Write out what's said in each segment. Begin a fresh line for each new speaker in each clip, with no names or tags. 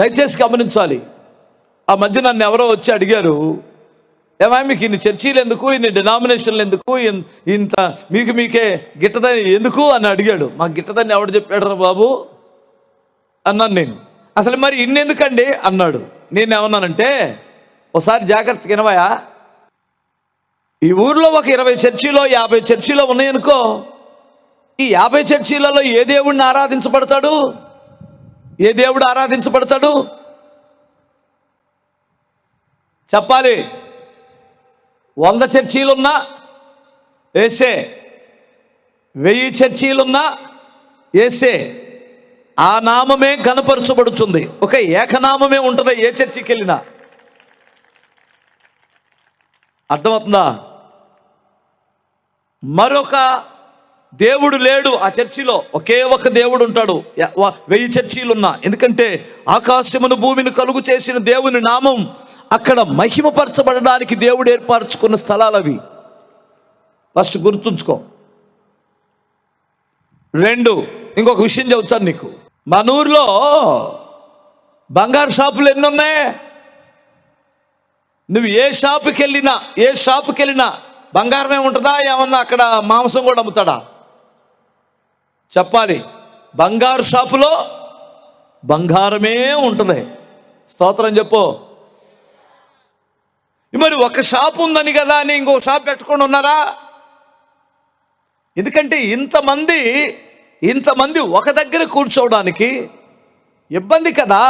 దయచేసి గమనించాలి ఆ మధ్య నన్ను ఎవరో వచ్చి అడిగారు ఏమా మీకు ఇన్ని చర్చీలు ఎందుకు ఇన్ని డినామినేషన్లు ఎందుకు ఇంత మీకు మీకే గిట్టదని ఎందుకు అని అడిగాడు మాకు గిట్టదని ఎవడు చెప్పాడు బాబు అన్నాను నేను అసలు మరి ఇన్నెందుకండి అన్నాడు నేను ఏమన్నానంటే ఒకసారి జాగ్రత్తగా వినవయా ఈ ఊర్లో ఒక ఇరవై చర్చిలో యాభై చర్చిలో ఉన్నాయనుకో ఈ యాభై చర్చీలలో ఏ దేవుణ్ణి ఆరాధించబడతాడు ఏ దేవుడు ఆరాధించబడతాడు చెప్పాలి వంద చర్చీలున్నా ఏసే వెయ్యి చర్చీలున్నా ఏసే ఆ నామమే కనపరచబడుతుంది ఒక ఏకనామమే ఉంటుంది ఏ చర్చికి వెళ్ళినా అర్థమవుతుందా మరొక దేవుడు లేడు ఆ చర్చిలో ఒకే ఒక దేవుడు ఉంటాడు వెయ్యి చర్చీలు ఉన్నా ఎందుకంటే ఆకాశమును భూమిని కలుగు చేసిన దేవుని నామం అక్కడ మహిమపరచబడడానికి దేవుడు ఏర్పరచుకున్న స్థలాలు అవి ఫస్ట్ గుర్తుంచుకో రెండు ఇంకొక విషయం చెబుతాను నీకు మన ఊర్లో బంగారు షాపులు ఎన్ని ఉన్నాయి నువ్వు ఏ షాపుకి వెళ్ళినా ఏ షాపుకి వెళ్ళినా బంగారమే ఉంటుందా ఏమన్నా అక్కడ మాంసం కూడా అమ్ముతాడా చెప్పాలి బంగారు షాపులో బంగారమే ఉంటుంది స్తోత్రం చెప్పు మరి ఒక షాప్ ఉందని కదా అని ఇంకో షాప్ పెట్టుకొని ఉన్నారా ఎందుకంటే ఇంతమంది ఇంతమంది ఒక దగ్గర కూర్చోవడానికి ఇబ్బంది కదా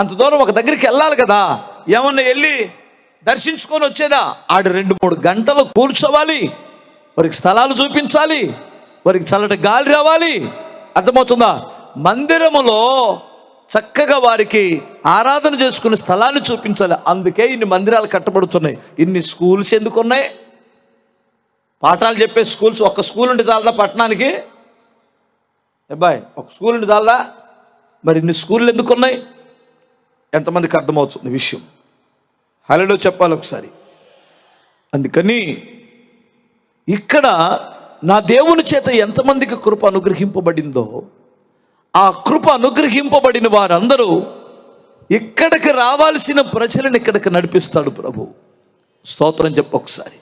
అంత దూరం ఒక దగ్గరికి వెళ్ళాలి కదా ఏమన్నా వెళ్ళి దర్శించుకొని వచ్చేదా ఆడు రెండు మూడు గంటలు కూర్చోవాలి వారికి స్థలాలు చూపించాలి వారికి చల్లటి గాలి రావాలి అర్థమవుతుందా మందిరములో చక్కగా వారికి ఆరాధన చేసుకునే స్థలాన్ని చూపించాలి అందుకే ఇన్ని మందిరాలు కట్టబడుతున్నాయి ఇన్ని స్కూల్స్ ఎందుకున్నాయి పాఠాలు చెప్పే స్కూల్స్ ఒక స్కూల్ ఉంటే చాలదా పట్టణానికి అబ్బాయి ఒక స్కూల్ ఉంటే చాలదా మరి ఇన్ని స్కూళ్ళు ఎందుకున్నాయి ఎంతమందికి అర్థమవుతుంది విషయం హలో చెప్పాలి ఒకసారి అందుకని ఇక్కడ నా దేవుని చేత ఎంతమందికి కృప అనుగ్రహింపబడిందో ఆ కృప అనుగ్రహింపబడిన వారందరూ ఇక్కడికి రావాల్సిన ప్రజలను ఇక్కడికి నడిపిస్తాడు ప్రభు స్తోత్రం చెప్పు ఒకసారి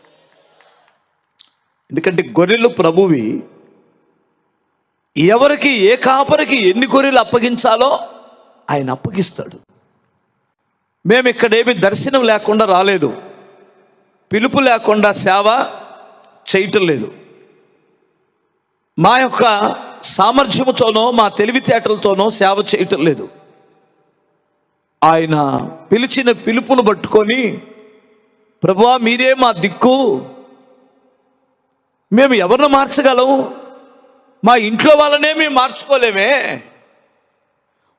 ఎందుకంటే గొర్రెలు ప్రభువి ఎవరికి ఏ కాపరికి ఎన్ని గొర్రెలు అప్పగించాలో ఆయన అప్పగిస్తాడు మేము ఇక్కడేమి దర్శనం లేకుండా రాలేదు పిలుపు లేకుండా సేవ చేయటం లేదు మా యొక్క సామర్థ్యముతోనో మా తెలివితేటలతోనో సేవ చేయటం లేదు ఆయన పిలిచిన పిలుపును పట్టుకొని ప్రభువా మీరే మా దిక్కు మేము ఎవరిని మార్చగలం మా ఇంట్లో వాళ్ళనే మేము మార్చుకోలేమే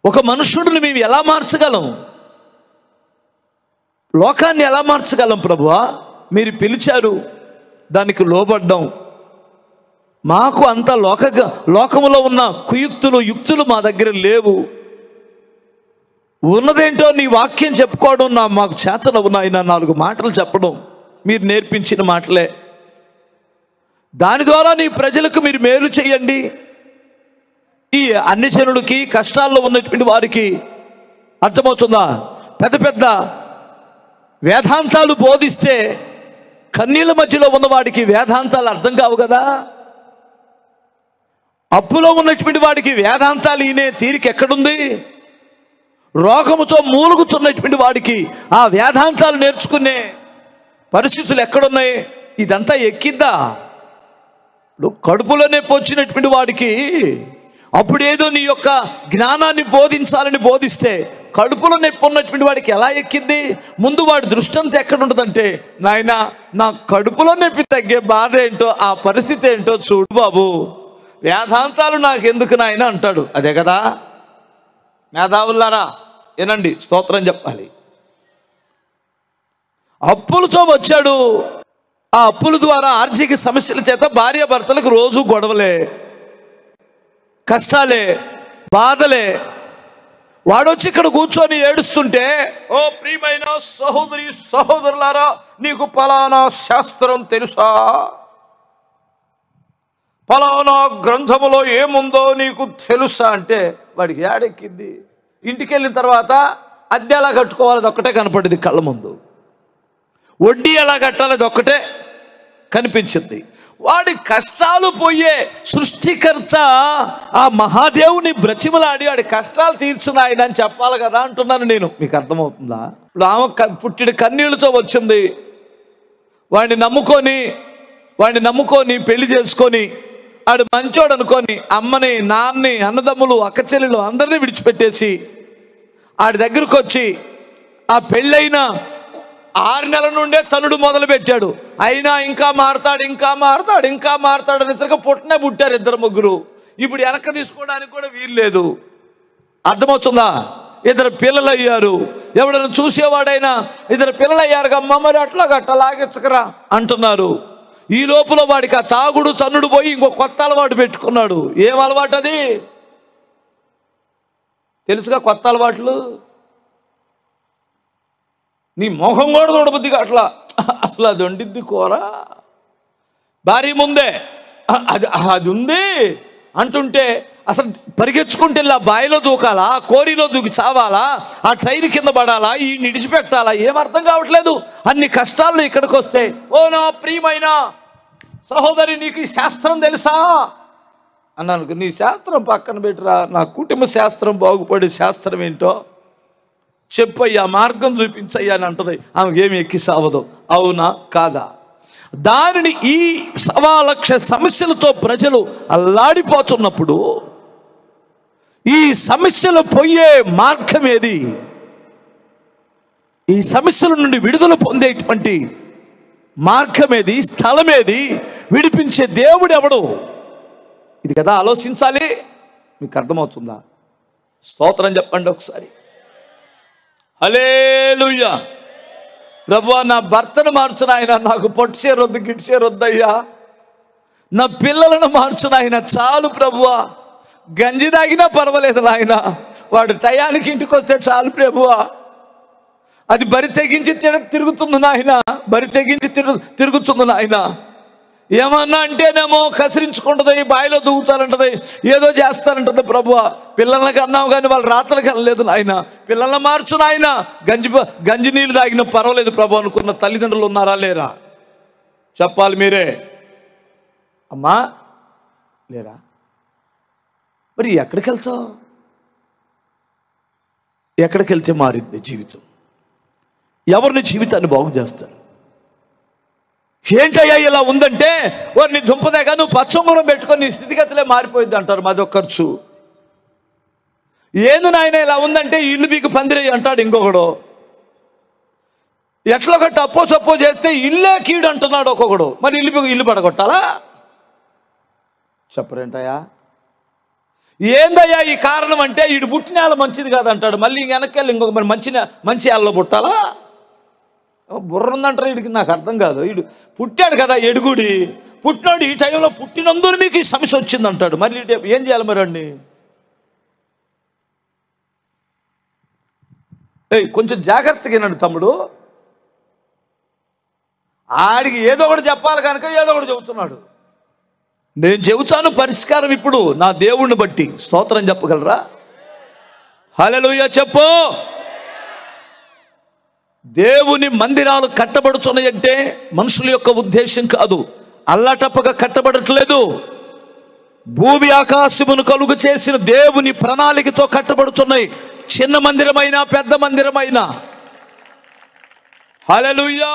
ఒక మనుషుడిని మేము ఎలా మార్చగలం లోకాన్ని ఎలా మార్చగలం ప్రభువా మీరు పిలిచారు దానికి లోబడ్డాం మాకు అంత లోక లోకములో ఉన్న కుయుక్తులు యుక్తులు మా దగ్గర లేవు ఉన్నదేంటో నీ వాక్యం చెప్పుకోవడం నా మాకు ఉన్నాయి నా నాలుగు మాటలు చెప్పడం మీరు నేర్పించిన మాటలే దాని ద్వారా నీ ప్రజలకు మీరు మేలు చేయండి ఈ అన్ని జనులకి కష్టాల్లో ఉన్నటువంటి వారికి అర్థమవుతుందా పెద్ద పెద్ద వేదాంతాలు బోధిస్తే కన్నీళ్ళ మధ్యలో ఉన్నవాడికి వేదాంతాలు అర్థం కావు కదా అప్పులో ఉన్నటువంటి వాడికి వేదాంతాలు ఈనే తీరిక ఎక్కడుంది రోగముతో మూలుగుతున్నటువంటి వాడికి ఆ వేదాంతాలు నేర్చుకునే పరిస్థితులు ఎక్కడున్నాయి ఇదంతా ఎక్కిద్దా ఇప్పుడు కడుపులోనే పొచ్చినటువంటి వాడికి అప్పుడేదో నీ యొక్క జ్ఞానాన్ని బోధించాలని బోధిస్తే కడుపులో నొప్పి ఉన్నటువంటి వాడికి ఎలా ఎక్కింది ముందు వాడి దృష్టి అంతా ఎక్కడ ఉంటుందంటే నాయన నా కడుపులో నొప్పి తగ్గే బాధ ఏంటో ఆ పరిస్థితి ఏంటో చూడు బాబు వేదాంతాలు నాకు ఎందుకు నాయన అంటాడు అదే కదా మేధావులారా వినండి స్తోత్రం చెప్పాలి అప్పులతో వచ్చాడు ఆ అప్పుల ద్వారా ఆర్థిక సమస్యల చేత భార్య భర్తలకు రోజు గొడవలే కష్టాలే బాధలే వాడొచ్చి ఇక్కడ కూర్చొని ఏడుస్తుంటే ఓ ప్రియమైన సహోదరి సహోదరులారా నీకు పలానా శాస్త్రం తెలుసా ఫలానా గ్రంథములో ఏముందో నీకు తెలుసా అంటే వాడికి ఏడెక్కింది ఇంటికి వెళ్ళిన తర్వాత అద్దె ఎలా కట్టుకోవాలి అది ఒక్కటే కనపడింది కళ్ళ ముందు వడ్డీ ఎలా కట్టాలి అది ఒక్కటే కనిపించింది వాడి కష్టాలు పోయే సృష్టికర్త ఆ మహాదేవుని బ్రతిమలాడి వాడి కష్టాలు తీర్చిన ఆయన అని చెప్పాలి కదా అంటున్నాను నేను మీకు అర్థమవుతుందా ఇప్పుడు ఆమె పుట్టిన కన్నీళ్ళతో వచ్చింది వాడిని నమ్ముకొని వాడిని నమ్ముకొని పెళ్లి చేసుకొని ఆడు మంచోడు అనుకొని అమ్మని నాన్నని అన్నదమ్ములు అక్క చెల్లెలు అందరినీ విడిచిపెట్టేసి ఆడి దగ్గరకు వచ్చి ఆ పెళ్ళైన ఆరు నెలల నుండే తనుడు మొదలుపెట్టాడు అయినా ఇంకా మారతాడు ఇంకా మారతాడు ఇంకా మారతాడు అనేసరికి పుట్టినే పుట్టారు ఇద్దరు ముగ్గురు ఇప్పుడు వెనక తీసుకోవడానికి కూడా వీలు లేదు అర్థమవుతుందా ఇద్దరు పిల్లలు అయ్యారు ఎవడైనా చూసేవాడైనా ఇద్దరు పిల్లలు అయ్యారు అమ్మ మరి అట్లా గట్ట లాగించకరా అంటున్నారు ఈ లోపల వాడికి ఆ తాగుడు తన్నుడు పోయి ఇంకో కొత్త అలవాటు పెట్టుకున్నాడు ఏం అలవాటు అది తెలుసుగా కొత్త అలవాట్లు నీ మొహం కూడా చూడబుద్దిగా అట్లా అసలు అది వండిద్ది కూర భారీ ముందే అది అది ఉంది అంటుంటే అసలు పరిగెచ్చుకుంటే ఇలా బాయిలో దూకాలా కోరిలో దూకి చావాలా ఆ ట్రైన్ కింద పడాలా ఈ నిడిచిపెట్టాలా ఏం అర్థం కావట్లేదు అన్ని కష్టాలు ఇక్కడికి వస్తే ఓ నా ప్రియమైన సహోదరి నీకు ఈ శాస్త్రం తెలుసా అన్నాను నీ శాస్త్రం పక్కన పెట్టిరా నా కుటుంబ శాస్త్రం బాగుపడే శాస్త్రం ఏంటో చెప్పయ్యా మార్గం చూపించయ్యా అని అంటది ఆమెకేమి ఎక్కి సావదు అవునా కాదా దానిని ఈ సవాలక్ష సమస్యలతో ప్రజలు అల్లాడిపోతున్నప్పుడు ఈ సమస్యలు పోయే మార్గం ఏది ఈ సమస్యల నుండి విడుదల పొందేటువంటి మార్గం ఏది స్థలం ఏది విడిపించే దేవుడు ఎవడు ఇది కదా ఆలోచించాలి మీకు అర్థమవుతుందా స్తోత్రం చెప్పండి ఒకసారి హలేలుయ్యా ప్రభు నా భర్తను మార్చిన ఆయన నాకు పొట్టిసే రొద్దు గిట్టు రొద్దయ్యా నా పిల్లలను మార్చిన ఆయన చాలు ప్రభువా గంజి తాగినా పర్వాలేదు నాయన వాడు టయానికి ఇంటికి వస్తే చాలు ప్రభువా అది బరి తెగించి తిరుగుతుంది నాయన బరి తెగించి తిరు తిరుగుతుంది నాయన ఏమన్నా అంటేనేమో కసిరించుకుంటుంది బాయిలో దూగుతారంటది ఏదో చేస్తారంటది ప్రభువ పిల్లలకి అన్నావు కానీ వాళ్ళు రాత్రలకి అనలేదు నాయన పిల్లల్ని మార్చు నాయన గంజి గంజి నీళ్ళు తాగిన పర్వాలేదు ప్రభు అనుకున్న తల్లిదండ్రులు ఉన్నారా లేరా చెప్పాలి మీరే అమ్మా లేరా మరి ఎక్కడికి వెళ్తావు ఎక్కడికి వెళ్తే మారింది జీవితం ఎవరిని జీవితాన్ని బాగు చేస్తారు ఏంటయ్యా ఇలా ఉందంటే వారిని దుంపదేగా నువ్వు పచ్చంగురం పెట్టుకొని నీ స్థితిగతులే మారిపోయింది అంటారు మాది ఖర్చు ఏంది నాయన ఇలా ఉందంటే ఇల్లు మీకు పందిరే అంటాడు ఇంకొకడు ఎట్లాగో టప్పో సప్పో చేస్తే ఇల్లే కీడు అంటున్నాడు ఒక్కొక్కడు మరి ఇల్లు ఇల్లు పడగొట్టాలా చెప్పరేంటయ్యా ఏందయ్యా ఈ కారణం అంటే వీడు పుట్టిన మంచిది కాదంటాడు మళ్ళీ వెనక్కి వెళ్ళి ఇంకొక మరి మంచి మంచి ఏళ్ళలో పుట్టాలా బుర్ర ఉందంటారు వీడికి నాకు అర్థం కాదు వీడు పుట్టాడు కదా ఎడుగుడి పుట్టినాడు ఈ టైంలో పుట్టినందుకు మీకు ఈ సమస్య వచ్చిందంటాడు మళ్ళీ ఏం చేయాలి మరి అండి ఏయ్ కొంచెం జాగ్రత్తగా వినండి తమ్ముడు ఆడికి ఏదో ఒకటి చెప్పాలి కనుక ఏదో ఒకటి చెబుతున్నాడు నేను చెబుతాను పరిష్కారం ఇప్పుడు నా దేవుణ్ణి బట్టి స్తోత్రం చెప్పగలరా హలలుయ చెప్పు దేవుని మందిరాలు కట్టబడుతున్నాయంటే మనుషుల యొక్క ఉద్దేశం కాదు అల్లాటప్పగా కట్టబడట్లేదు భూమి ఆకాశమును కలుగు చేసిన దేవుని ప్రణాళికతో కట్టబడుతున్నాయి చిన్న మందిరమైనా పెద్ద మందిరమైనా హలలుయ్యా